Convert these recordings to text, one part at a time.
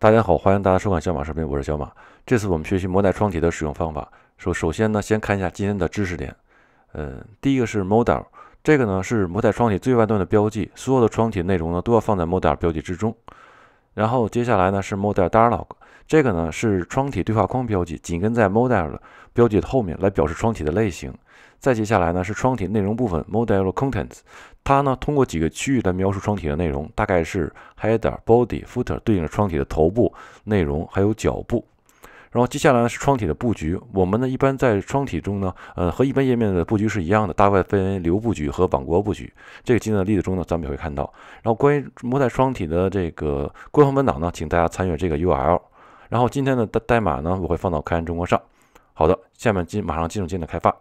大家好，欢迎大家收看小马视频，我是小马。这次我们学习模态窗体的使用方法。首首先呢，先看一下今天的知识点。呃，第一个是 model，这个呢是模态窗体最外端的标记，所有的窗体内容呢都要放在 model 标记之中。然后接下来呢是 model dialog。这个呢是窗体对话框标记，紧跟在 m o d e l 标记的后面来表示窗体的类型。再接下来呢是窗体内容部分 m o d e l contents，它呢通过几个区域来描述窗体的内容，大概是 header、body、footer 对应着窗体的头部内容还有脚部。然后接下来呢是窗体的布局，我们呢一般在窗体中呢，呃和一般页面的布局是一样的，大概分流布局和网格布局。这个今天的例子中呢，咱们也会看到。然后关于模 l 窗体的这个官方文档呢，请大家参阅这个 URL。然后今天的代代码呢，我会放到开源中国上。好的，下面进马上进入今天的开发。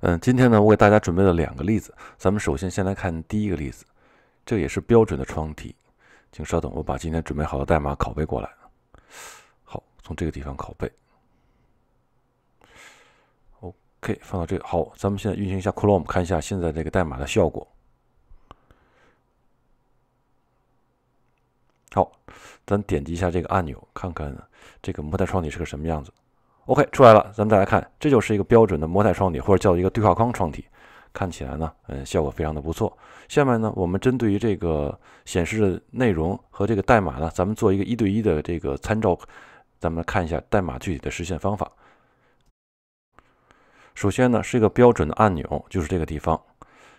嗯，今天呢，我给大家准备了两个例子，咱们首先先来看第一个例子，这也是标准的窗体。请稍等，我把今天准备好的代码拷贝过来。好，从这个地方拷贝。OK，放到这。好，咱们现在运行一下 r 洛，m e 看一下现在这个代码的效果。好，咱点击一下这个按钮，看看这个模态窗体是个什么样子。OK，出来了，咱们再来看，这就是一个标准的模态窗体，或者叫一个对话框窗体，看起来呢，嗯，效果非常的不错。下面呢，我们针对于这个显示的内容和这个代码呢，咱们做一个一对一的这个参照，咱们看一下代码具体的实现方法。首先呢，是一个标准的按钮，就是这个地方，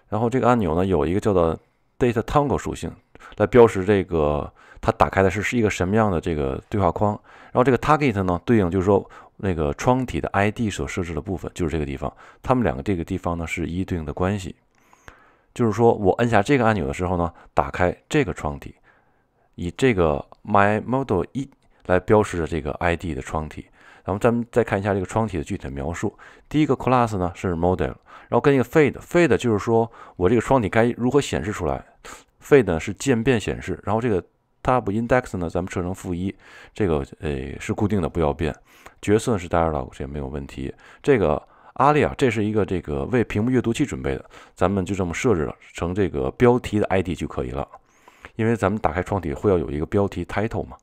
然后这个按钮呢，有一个叫做 data toggle 属性。来标识这个，它打开的是是一个什么样的这个对话框。然后这个 target 呢，对应就是说那个窗体的 ID 所设置的部分，就是这个地方。它们两个这个地方呢是一对应的关系。就是说我按下这个按钮的时候呢，打开这个窗体，以这个 my model 一来标识着这个 ID 的窗体。然后咱们再看一下这个窗体的具体描述。第一个 class 呢是 model，然后跟一个 fade，fade 就是说我这个窗体该如何显示出来。费呢是渐变显示，然后这个 t a b index 呢，咱们设成负一，这个呃是固定的，不要变。角色是 d i a l o g 没有问题。这个阿里啊，这是一个这个为屏幕阅读器准备的，咱们就这么设置成这个标题的 ID 就可以了，因为咱们打开窗体会要有一个标题 title 嘛。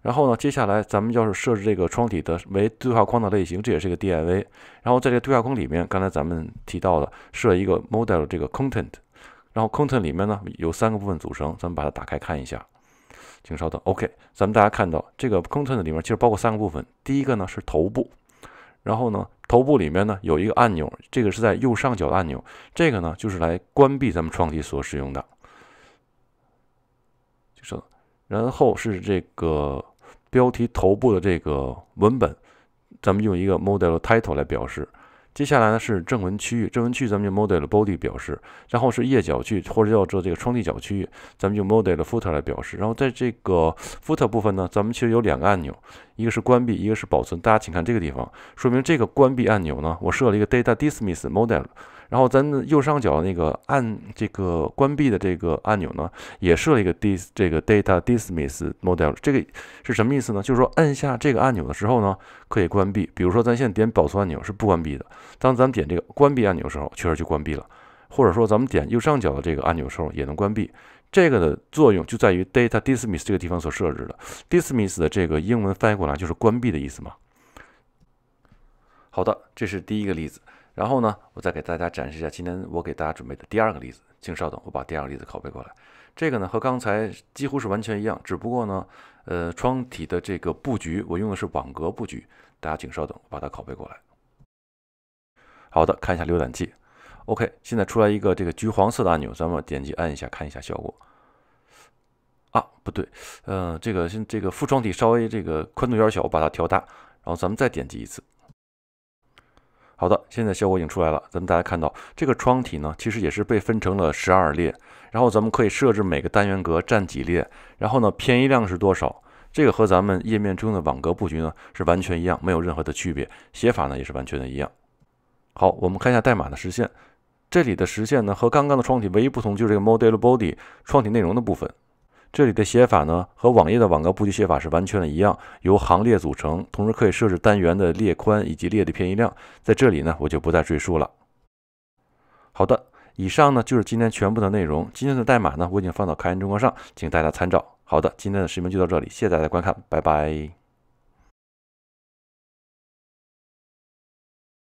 然后呢，接下来咱们要是设置这个窗体的为对话框的类型，这也是一个 DIV。然后在这个对话框里面，刚才咱们提到的设一个 model 这个 content。然后，content 里面呢有三个部分组成，咱们把它打开看一下，请稍等。OK，咱们大家看到这个 content 里面其实包括三个部分，第一个呢是头部，然后呢头部里面呢有一个按钮，这个是在右上角按钮，这个呢就是来关闭咱们窗体所使用的。就说，然后是这个标题头部的这个文本，咱们用一个 model title 来表示。接下来呢是正文区域，正文区咱们就 m o d e l body 表示，然后是页脚区或者叫做这个窗体脚区域，咱们用 m o d e l footer 来表示。然后在这个 footer 部分呢，咱们其实有两个按钮，一个是关闭，一个是保存。大家请看这个地方，说明这个关闭按钮呢，我设了一个 data dismiss model。然后，咱右上角那个按这个关闭的这个按钮呢，也设了一个 dis 这个 data dismiss m o d e l 这个是什么意思呢？就是说，按下这个按钮的时候呢，可以关闭。比如说，咱现在点保存按钮是不关闭的，当咱们点这个关闭按钮的时候，确实就关闭了。或者说，咱们点右上角的这个按钮时候，也能关闭。这个的作用就在于 data dismiss 这个地方所设置的 dismiss 的这个英文翻译过来就是关闭的意思嘛。好的，这是第一个例子。然后呢，我再给大家展示一下今天我给大家准备的第二个例子，请稍等，我把第二个例子拷贝过来。这个呢和刚才几乎是完全一样，只不过呢，呃，窗体的这个布局我用的是网格布局，大家请稍等，我把它拷贝过来。好的，看一下浏览器，OK，现在出来一个这个橘黄色的按钮，咱们点击按一下，看一下效果。啊，不对，呃，这个现这个副窗体稍微这个宽度有点小，我把它调大，然后咱们再点击一次。好的，现在效果已经出来了。咱们大家看到这个窗体呢，其实也是被分成了十二列，然后咱们可以设置每个单元格占几列，然后呢偏移量是多少。这个和咱们页面中的网格布局呢是完全一样，没有任何的区别，写法呢也是完全的一样。好，我们看一下代码的实现。这里的实现呢和刚刚的窗体唯一不同就是这个 ModelBody 窗体内容的部分。这里的写法呢，和网页的网格布局写法是完全的一样，由行列组成，同时可以设置单元的列宽以及列的偏移量。在这里呢，我就不再赘述了。好的，以上呢就是今天全部的内容。今天的代码呢，我已经放到开源中国上，请大家参照。好的，今天的视频就到这里，谢谢大家观看，拜拜。